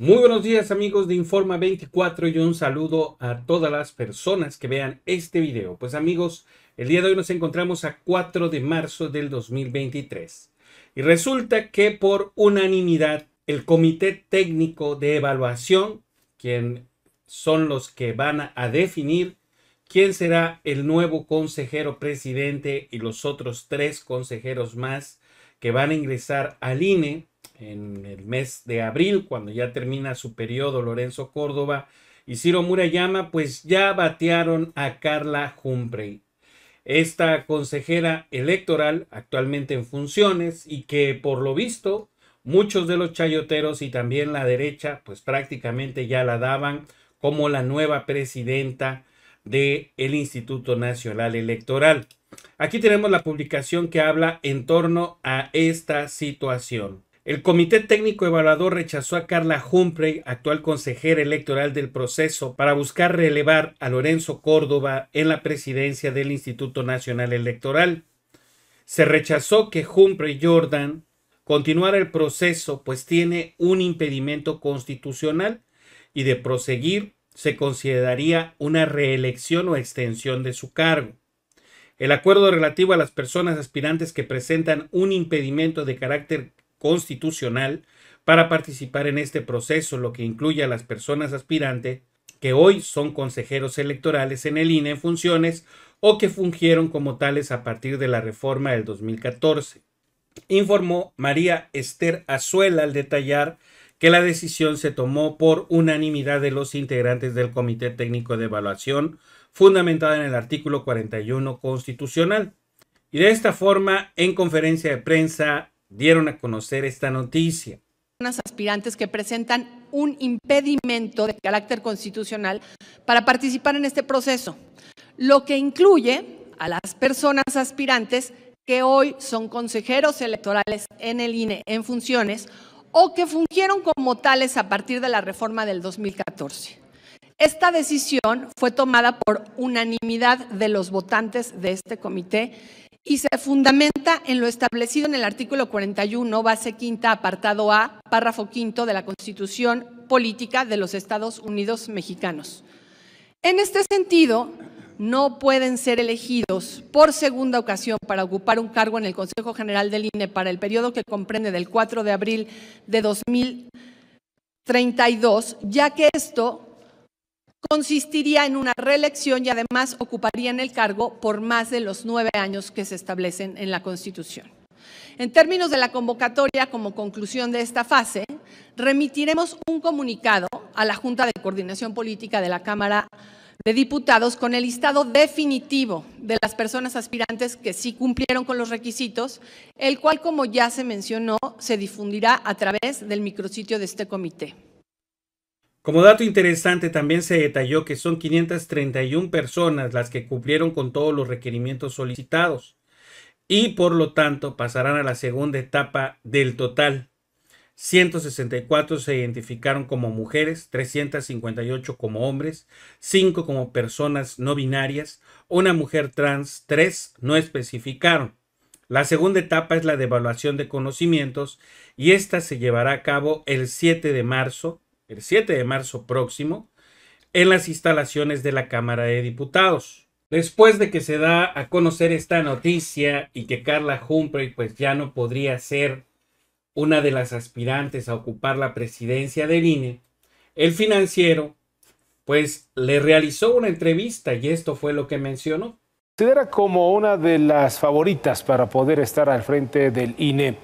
Muy buenos días amigos de Informa 24 y un saludo a todas las personas que vean este video. Pues amigos, el día de hoy nos encontramos a 4 de marzo del 2023 y resulta que por unanimidad el Comité Técnico de Evaluación, quien son los que van a definir quién será el nuevo consejero presidente y los otros tres consejeros más que van a ingresar al INE, en el mes de abril, cuando ya termina su periodo Lorenzo Córdoba y Ciro Murayama, pues ya batearon a Carla Humphrey. Esta consejera electoral actualmente en funciones y que por lo visto muchos de los chayoteros y también la derecha pues prácticamente ya la daban como la nueva presidenta del el Instituto Nacional Electoral. Aquí tenemos la publicación que habla en torno a esta situación. El Comité Técnico Evaluador rechazó a Carla Humphrey, actual consejera electoral del proceso, para buscar relevar a Lorenzo Córdoba en la presidencia del Instituto Nacional Electoral. Se rechazó que Humphrey Jordan continuara el proceso, pues tiene un impedimento constitucional y de proseguir se consideraría una reelección o extensión de su cargo. El acuerdo relativo a las personas aspirantes que presentan un impedimento de carácter constitucional para participar en este proceso, lo que incluye a las personas aspirantes que hoy son consejeros electorales en el INE en funciones o que fungieron como tales a partir de la reforma del 2014. Informó María Esther Azuela al detallar que la decisión se tomó por unanimidad de los integrantes del Comité Técnico de Evaluación, fundamentada en el artículo 41 constitucional. Y de esta forma, en conferencia de prensa dieron a conocer esta noticia. Aspirantes que presentan un impedimento de carácter constitucional para participar en este proceso, lo que incluye a las personas aspirantes que hoy son consejeros electorales en el INE en funciones o que fungieron como tales a partir de la reforma del 2014. Esta decisión fue tomada por unanimidad de los votantes de este comité y se fundamenta en lo establecido en el artículo 41, base quinta, apartado A, párrafo quinto de la Constitución Política de los Estados Unidos Mexicanos. En este sentido, no pueden ser elegidos por segunda ocasión para ocupar un cargo en el Consejo General del INE para el periodo que comprende del 4 de abril de 2032, ya que esto consistiría en una reelección y además ocuparían el cargo por más de los nueve años que se establecen en la Constitución. En términos de la convocatoria, como conclusión de esta fase, remitiremos un comunicado a la Junta de Coordinación Política de la Cámara de Diputados con el listado definitivo de las personas aspirantes que sí cumplieron con los requisitos, el cual, como ya se mencionó, se difundirá a través del micrositio de este comité. Como dato interesante, también se detalló que son 531 personas las que cumplieron con todos los requerimientos solicitados y por lo tanto pasarán a la segunda etapa del total. 164 se identificaron como mujeres, 358 como hombres, 5 como personas no binarias, una mujer trans, 3 no especificaron. La segunda etapa es la de evaluación de conocimientos y esta se llevará a cabo el 7 de marzo el 7 de marzo próximo, en las instalaciones de la Cámara de Diputados. Después de que se da a conocer esta noticia y que Carla Humphrey pues ya no podría ser una de las aspirantes a ocupar la presidencia del INE, el financiero pues le realizó una entrevista y esto fue lo que mencionó. Considera como una de las favoritas para poder estar al frente del INE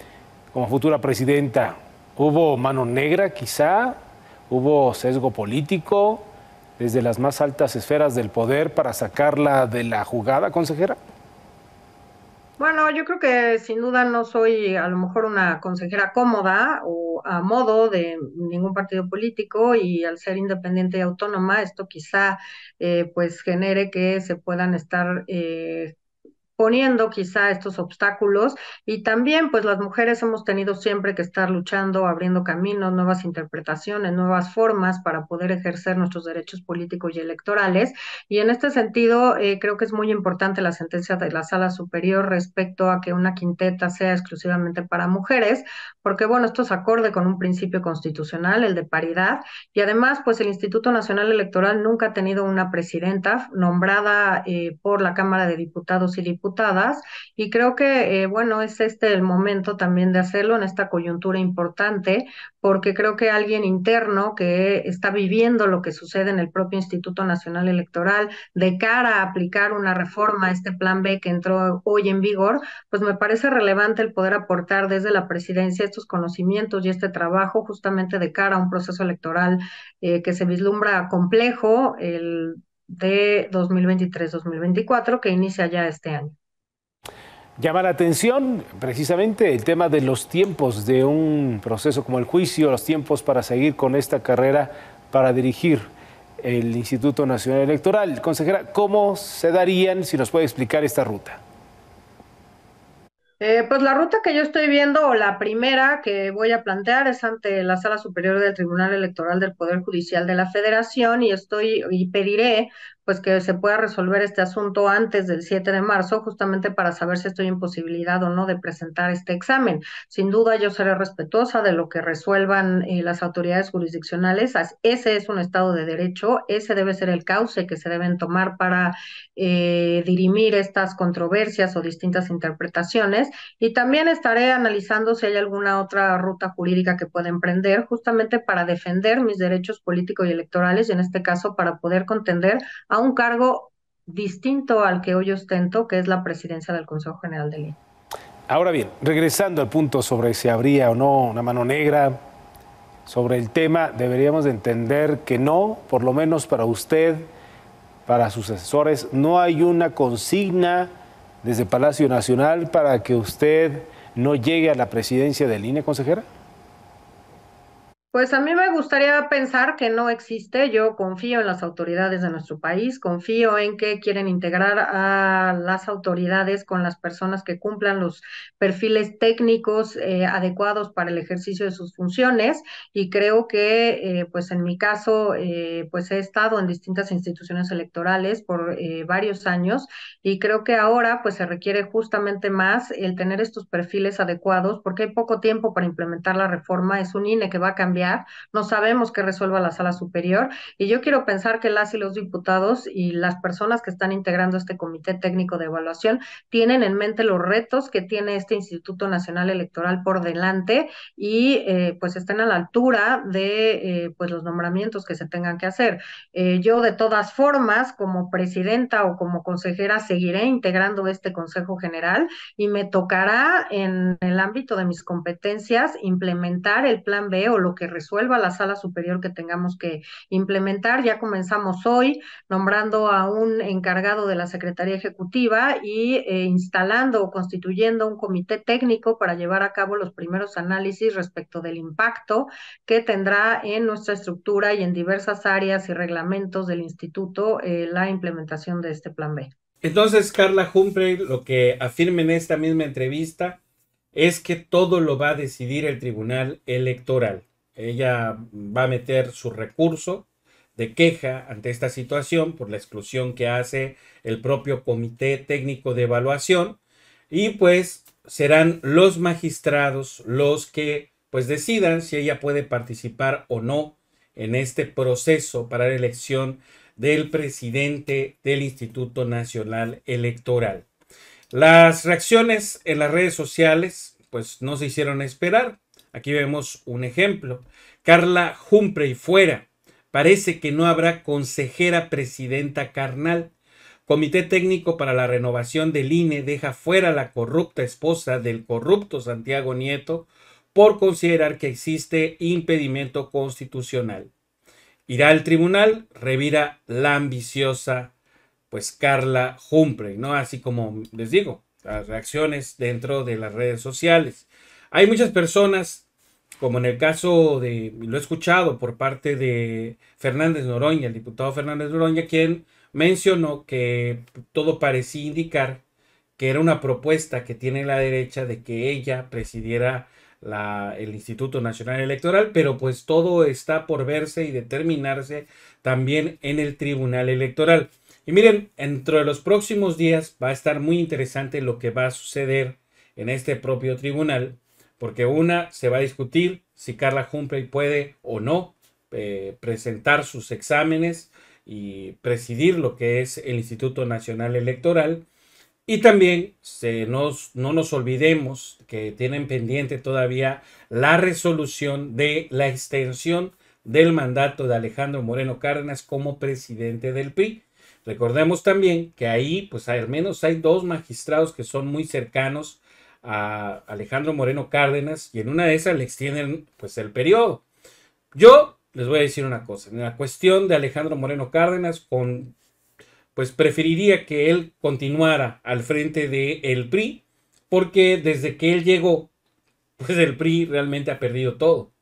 como futura presidenta. ¿Hubo mano negra quizá Hubo sesgo político desde las más altas esferas del poder para sacarla de la jugada, consejera. Bueno, yo creo que sin duda no soy a lo mejor una consejera cómoda o a modo de ningún partido político y al ser independiente y autónoma esto quizá eh, pues genere que se puedan estar eh, poniendo quizá estos obstáculos y también pues las mujeres hemos tenido siempre que estar luchando, abriendo caminos, nuevas interpretaciones, nuevas formas para poder ejercer nuestros derechos políticos y electorales. Y en este sentido eh, creo que es muy importante la sentencia de la sala superior respecto a que una quinteta sea exclusivamente para mujeres, porque bueno, esto se acorde con un principio constitucional, el de paridad, y además pues el Instituto Nacional Electoral nunca ha tenido una presidenta nombrada eh, por la Cámara de Diputados y Diputados y creo que, eh, bueno, es este el momento también de hacerlo en esta coyuntura importante, porque creo que alguien interno que está viviendo lo que sucede en el propio Instituto Nacional Electoral de cara a aplicar una reforma a este plan B que entró hoy en vigor, pues me parece relevante el poder aportar desde la presidencia estos conocimientos y este trabajo justamente de cara a un proceso electoral eh, que se vislumbra complejo, el de 2023-2024 que inicia ya este año. Llama la atención precisamente el tema de los tiempos de un proceso como el juicio, los tiempos para seguir con esta carrera para dirigir el Instituto Nacional Electoral. Consejera, ¿cómo se darían, si nos puede explicar esta ruta? Eh, pues la ruta que yo estoy viendo, o la primera que voy a plantear, es ante la Sala Superior del Tribunal Electoral del Poder Judicial de la Federación y estoy y pediré pues que se pueda resolver este asunto antes del 7 de marzo, justamente para saber si estoy en posibilidad o no de presentar este examen. Sin duda, yo seré respetuosa de lo que resuelvan eh, las autoridades jurisdiccionales. Ese es un Estado de Derecho, ese debe ser el cauce que se deben tomar para eh, dirimir estas controversias o distintas interpretaciones. Y también estaré analizando si hay alguna otra ruta jurídica que pueda emprender, justamente para defender mis derechos políticos y electorales, y en este caso para poder contender a un cargo distinto al que hoy ostento, que es la presidencia del Consejo General de INE. Ahora bien, regresando al punto sobre si habría o no una mano negra, sobre el tema deberíamos entender que no, por lo menos para usted, para sus asesores, no hay una consigna desde Palacio Nacional para que usted no llegue a la presidencia del INE, consejera. Pues a mí me gustaría pensar que no existe. Yo confío en las autoridades de nuestro país, confío en que quieren integrar a las autoridades con las personas que cumplan los perfiles técnicos eh, adecuados para el ejercicio de sus funciones y creo que, eh, pues en mi caso, eh, pues he estado en distintas instituciones electorales por varios años y creo que ahora pues se requiere justamente más el tener estos perfiles adecuados porque hay poco tiempo para implementar la reforma. Es un INE que va a cambiar no sabemos qué resuelva la sala superior y yo quiero pensar que las y los diputados y las personas que están integrando este comité técnico de evaluación tienen en mente los retos que tiene este Instituto Nacional Electoral por delante y eh, pues estén a la altura de eh, pues los nombramientos que se tengan que hacer. Eh, yo de todas formas, como presidenta o como consejera, seguiré integrando este Consejo General y me tocará en el ámbito de mis competencias implementar el plan B o lo que resuelva la sala superior que tengamos que implementar. Ya comenzamos hoy nombrando a un encargado de la Secretaría Ejecutiva y eh, instalando o constituyendo un comité técnico para llevar a cabo los primeros análisis respecto del impacto que tendrá en nuestra estructura y en diversas áreas y reglamentos del instituto eh, la implementación de este plan B. Entonces, Carla Humphrey, lo que afirma en esta misma entrevista es que todo lo va a decidir el Tribunal Electoral. Ella va a meter su recurso de queja ante esta situación por la exclusión que hace el propio Comité Técnico de Evaluación y pues serán los magistrados los que pues decidan si ella puede participar o no en este proceso para la elección del presidente del Instituto Nacional Electoral. Las reacciones en las redes sociales pues no se hicieron esperar. Aquí vemos un ejemplo. Carla y fuera. Parece que no habrá consejera presidenta carnal. Comité técnico para la renovación del INE deja fuera la corrupta esposa del corrupto Santiago Nieto por considerar que existe impedimento constitucional. Irá al tribunal, revira la ambiciosa pues Carla Humphrey, ¿no? Así como les digo, las reacciones dentro de las redes sociales. Hay muchas personas como en el caso de, lo he escuchado por parte de Fernández Noroña, el diputado Fernández Noroña, quien mencionó que todo parecía indicar que era una propuesta que tiene la derecha de que ella presidiera la, el Instituto Nacional Electoral, pero pues todo está por verse y determinarse también en el Tribunal Electoral. Y miren, dentro de los próximos días va a estar muy interesante lo que va a suceder en este propio tribunal, porque una se va a discutir si Carla Humphrey puede o no eh, presentar sus exámenes y presidir lo que es el Instituto Nacional Electoral. Y también se nos, no nos olvidemos que tienen pendiente todavía la resolución de la extensión del mandato de Alejandro Moreno Cárdenas como presidente del PRI. Recordemos también que ahí, pues al menos hay dos magistrados que son muy cercanos a Alejandro Moreno Cárdenas y en una de esas le extienden pues el periodo. Yo les voy a decir una cosa, en la cuestión de Alejandro Moreno Cárdenas con pues preferiría que él continuara al frente del PRI porque desde que él llegó pues el PRI realmente ha perdido todo.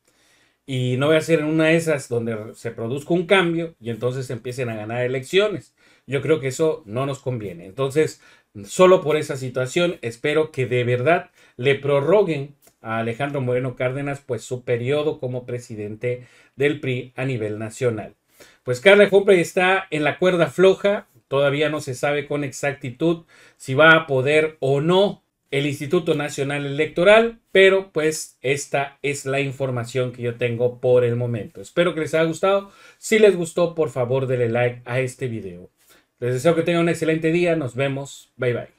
Y no voy a ser en una de esas donde se produzca un cambio y entonces empiecen a ganar elecciones. Yo creo que eso no nos conviene. Entonces, solo por esa situación, espero que de verdad le prorroguen a Alejandro Moreno Cárdenas pues su periodo como presidente del PRI a nivel nacional. Pues Carla Humphrey está en la cuerda floja, todavía no se sabe con exactitud si va a poder o no el Instituto Nacional Electoral, pero pues esta es la información que yo tengo por el momento. Espero que les haya gustado. Si les gustó, por favor, denle like a este video. Les deseo que tengan un excelente día. Nos vemos. Bye bye.